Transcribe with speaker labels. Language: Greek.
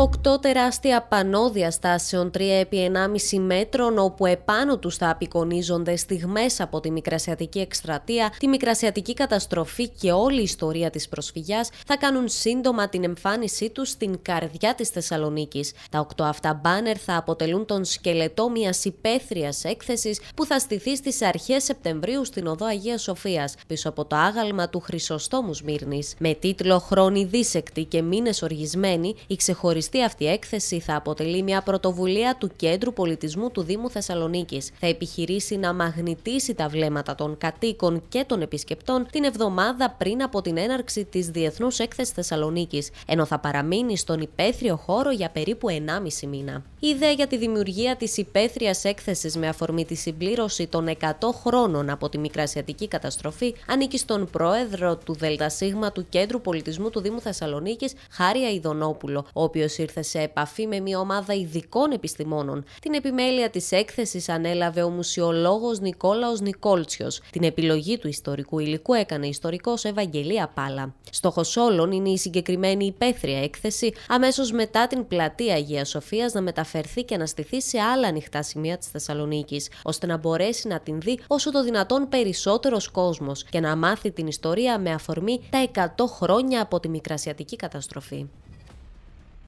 Speaker 1: Οκτώ τεράστια πανόδια στάσεων 3 επί 1,5 μέτρων όπου επάνω τους θα απεικονίζονται στιγμές από τη Μικρασιατική Εκστρατεία, τη Μικρασιατική Καταστροφή και όλη η ιστορία της προσφυγιάς θα κάνουν σύντομα την εμφάνισή τους στην καρδιά της Θεσσαλονίκης. Τα οκτώ αυτά μπάνερ θα αποτελούν τον σκελετό μιας υπαίθριας έκθεσης που θα στηθεί στις αρχές Σεπτεμβρίου στην Οδό Αγίας Σοφίας, πίσω από το άγαλμα του Χρυσοστόμου Σμύρνης Με τίτλο «Χρόνοι δίσεκτη και μήνες οργισμένοι», η ξεχωριστή αυτή αυτή η έκθεση θα αποτελεί μια πρωτοβουλία του Κέντρου Πολιτισμού του Δήμου Θεσσαλονίκης. Θα επιχειρήσει να μαγνητήσει τα βλέμματα των κατοίκων και των επισκεπτών την εβδομάδα πριν από την έναρξη της Διεθνούς Έκθεσης Θεσσαλονίκης, ενώ θα παραμείνει στον υπαίθριο χώρο για περίπου 1,5 μήνα. Η ιδέα για τη δημιουργία της υπαίθριας έκθεσης με αφορμή τη συμπλήρωση των 100 χρόνων από τη Μικρασιατική καταστροφή ανήκει στον πρόεδρο του ΔΣ του Κέντρου Πολιτισμού του Δήμου Θεσσαλονίκης, Χάρια Ιδονόπουλο, ο οποίος ήρθε σε επαφή με μια ομάδα ειδικών επιστημόνων. Την επιμέλεια της έκθεσης ανέλαβε ο μουσιολόγος Νικόλαος Νικόλτσιος. Την επιλογή του ιστορικού υλικού έκανε ιστορικός Ευαγγελία Πάλα. Στόχος όλων είναι η συγκεκριμένη υπαίθρια έκθεση, αμέσως μετά την πλατεία Αγίας Σοφίας να μεταφερθεί και να στηθεί σε άλλα ανοιχτά σημεία της Θεσσαλονίκης, ώστε να μπορέσει να την δει όσο το δυνατόν περισσότερος κόσμος και να μάθει την ιστορία με αφορμή τα 100 χρόνια από τη Μικρασιατική καταστροφή.